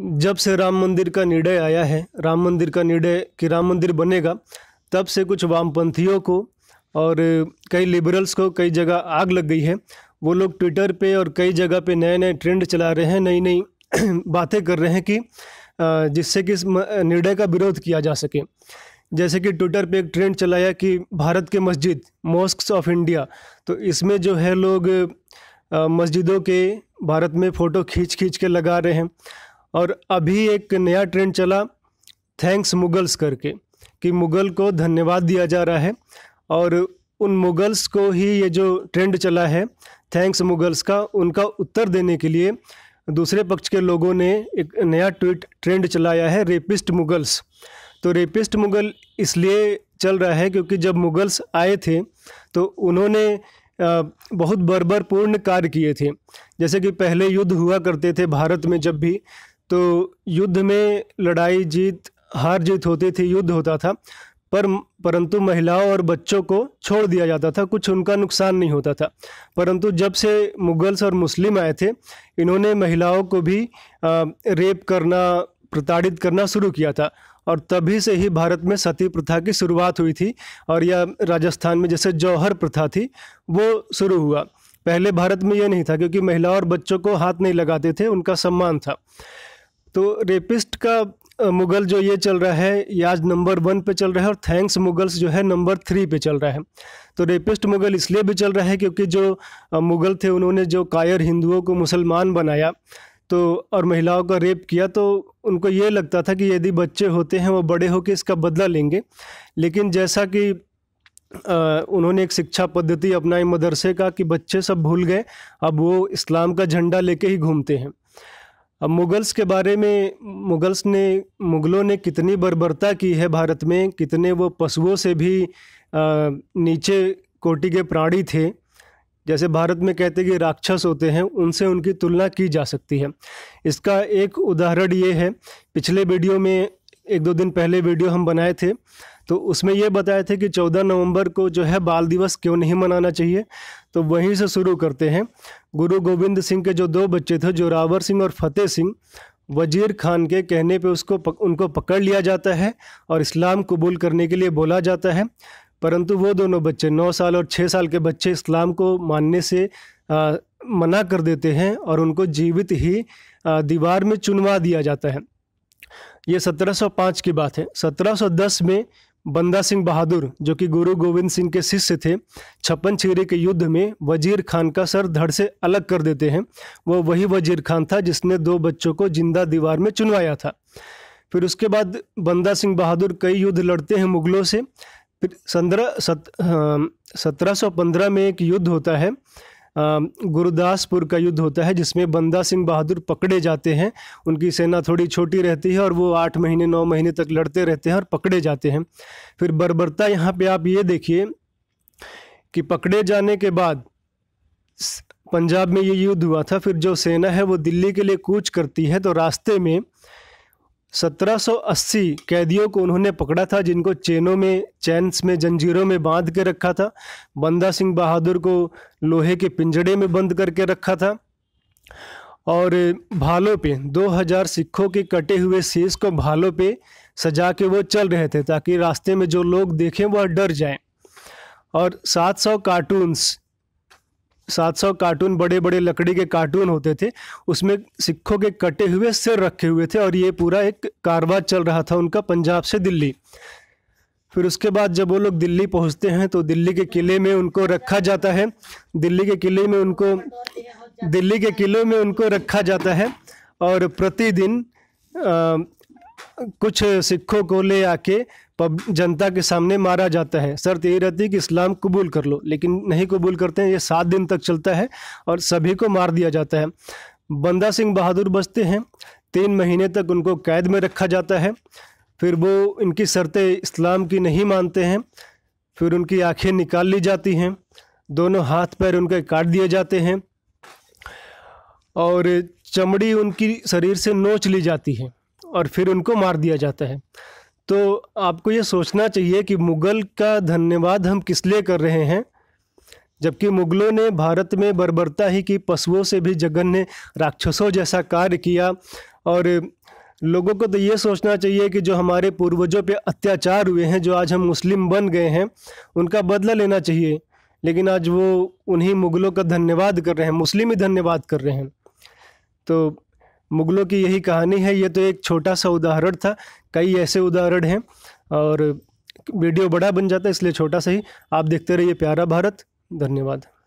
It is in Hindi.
जब से राम मंदिर का निर्णय आया है राम मंदिर का निर्णय कि राम मंदिर बनेगा तब से कुछ वामपंथियों को और कई लिबरल्स को कई जगह आग लग गई है वो लोग ट्विटर पे और कई जगह पे नए नए ट्रेंड चला रहे हैं नई नई बातें कर रहे हैं कि जिससे कि इस निर्णय का विरोध किया जा सके जैसे कि ट्विटर पे एक ट्रेंड चलाया कि भारत के मस्जिद मॉस्क ऑफ इंडिया तो इसमें जो है लोग मस्जिदों के भारत में फ़ोटो खींच खींच के लगा रहे हैं और अभी एक नया ट्रेंड चला थैंक्स मुगल्स करके कि मुगल को धन्यवाद दिया जा रहा है और उन मुगल्स को ही ये जो ट्रेंड चला है थैंक्स मुगल्स का उनका उत्तर देने के लिए दूसरे पक्ष के लोगों ने एक नया ट्वीट ट्रेंड चलाया है रेपिस्ट मुगल्स तो रेपिस्ट मुगल इसलिए चल रहा है क्योंकि जब मुगल्स आए थे तो उन्होंने बहुत बर्बरपूर्ण कार्य किए थे जैसे कि पहले युद्ध हुआ करते थे भारत में जब भी तो युद्ध में लड़ाई जीत हार जीत होती थी युद्ध होता था पर परंतु महिलाओं और बच्चों को छोड़ दिया जाता था कुछ उनका नुकसान नहीं होता था परंतु जब से मुगल्स और मुस्लिम आए थे इन्होंने महिलाओं को भी रेप करना प्रताड़ित करना शुरू किया था और तभी से ही भारत में सती प्रथा की शुरुआत हुई थी और यह राजस्थान में जैसे जौहर प्रथा थी वो शुरू हुआ पहले भारत में यह नहीं था क्योंकि महिलाओं और बच्चों को हाथ नहीं लगाते थे उनका सम्मान था तो रेपिस्ट का मुगल जो ये चल रहा है आज नंबर वन पे चल रहा है और थैंक्स मुगल्स जो है नंबर थ्री पे चल रहा है तो रेपिस्ट मुगल इसलिए भी चल रहा है क्योंकि जो मुगल थे उन्होंने जो कायर हिंदुओं को मुसलमान बनाया तो और महिलाओं का रेप किया तो उनको ये लगता था कि यदि बच्चे होते हैं वो बड़े होकर इसका बदला लेंगे लेकिन जैसा कि उन्होंने एक शिक्षा पद्धति अपनाई मदरसे का कि बच्चे सब भूल गए अब वो इस्लाम का झंडा लेके ही घूमते हैं अब मुगल्स के बारे में मुगल्स ने मुग़लों ने कितनी बर्बरता की है भारत में कितने वो पशुओं से भी आ, नीचे कोटि के प्राणी थे जैसे भारत में कहते कि राक्षस होते हैं उनसे उनकी तुलना की जा सकती है इसका एक उदाहरण ये है पिछले वीडियो में एक दो दिन पहले वीडियो हम बनाए थे तो उसमें यह बताए थे कि 14 नवंबर को जो है बाल दिवस क्यों नहीं मनाना चाहिए तो वहीं से शुरू करते हैं गुरु गोविंद सिंह के जो दो बच्चे थे जोरावर सिंह और फतेह सिंह वजीर खान के कहने पे उसको पक, उनको पकड़ लिया जाता है और इस्लाम कबूल करने के लिए बोला जाता है परंतु वो दोनों बच्चे नौ साल और छः साल के बच्चे इस्लाम को मानने से आ, मना कर देते हैं और उनको जीवित ही आ, दीवार में चुनवा दिया जाता है ये 1705 की बात है 1710 में बंदा सिंह बहादुर जो कि गुरु गोविंद सिंह के शिष्य थे छप्पन छीरे के युद्ध में वजीर खान का सर धड़ से अलग कर देते हैं वो वही वजीर खान था जिसने दो बच्चों को जिंदा दीवार में चुनवाया था फिर उसके बाद बंदा सिंह बहादुर कई युद्ध लड़ते हैं मुगलों से फिर सत्रह हाँ, सौ पंद्रह में एक युद्ध होता है गुरुदासपुर का युद्ध होता है जिसमें बंदा सिंह बहादुर पकड़े जाते हैं उनकी सेना थोड़ी छोटी रहती है और वो आठ महीने नौ महीने तक लड़ते रहते हैं और पकड़े जाते हैं फिर बर्बरता यहाँ पे आप ये देखिए कि पकड़े जाने के बाद पंजाब में ये युद्ध हुआ था फिर जो सेना है वो दिल्ली के लिए कूच करती है तो रास्ते में 1780 कैदियों को उन्होंने पकड़ा था जिनको चेनों में चैंस में जंजीरों में बांध के रखा था बंदा सिंह बहादुर को लोहे के पिंजड़े में बंद करके रखा था और भालों पे 2000 सिखों के कटे हुए शेष को भालों पे सजा के वो चल रहे थे ताकि रास्ते में जो लोग देखें वह डर जाएं और 700 कार्टून्स सात सौ कार्टून बड़े बड़े लकड़ी के कार्टून होते थे उसमें सिखों के कटे हुए सिर रखे हुए थे और ये पूरा एक कारोबार चल रहा था उनका पंजाब से दिल्ली फिर उसके बाद जब वो लोग दिल्ली पहुंचते हैं तो दिल्ली के किले में उनको रखा जाता है दिल्ली के किले में उनको दिल्ली के किले में उनको रखा जाता है और प्रतिदिन कुछ सिखों को ले आके जनता के सामने मारा जाता है शर्त यही रहती है कि इस्लाम कबूल कर लो लेकिन नहीं कबूल करते हैं ये सात दिन तक चलता है और सभी को मार दिया जाता है बंदा सिंह बहादुर बचते हैं तीन महीने तक उनको कैद में रखा जाता है फिर वो इनकी शर्तें इस्लाम की नहीं मानते हैं फिर उनकी आंखें निकाल ली जाती हैं दोनों हाथ पैर उनके काट दिए जाते हैं और चमड़ी उनकी शरीर से नोच ली जाती है और फिर उनको मार दिया जाता है तो आपको ये सोचना चाहिए कि मुग़ल का धन्यवाद हम किस लिए कर रहे हैं जबकि मुग़लों ने भारत में बर्बरता ही की पशुओं से भी जगन ने राक्षसों जैसा कार्य किया और लोगों को तो ये सोचना चाहिए कि जो हमारे पूर्वजों पे अत्याचार हुए हैं जो आज हम मुस्लिम बन गए हैं उनका बदला लेना चाहिए लेकिन आज वो उन्हीं मुग़लों का धन्यवाद कर रहे हैं मुस्लिम ही धन्यवाद कर रहे हैं तो मुग़लों की यही कहानी है ये तो एक छोटा सा उदाहरण था कई ऐसे उदाहरण हैं और वीडियो बड़ा बन जाता है इसलिए छोटा सा ही आप देखते रहिए प्यारा भारत धन्यवाद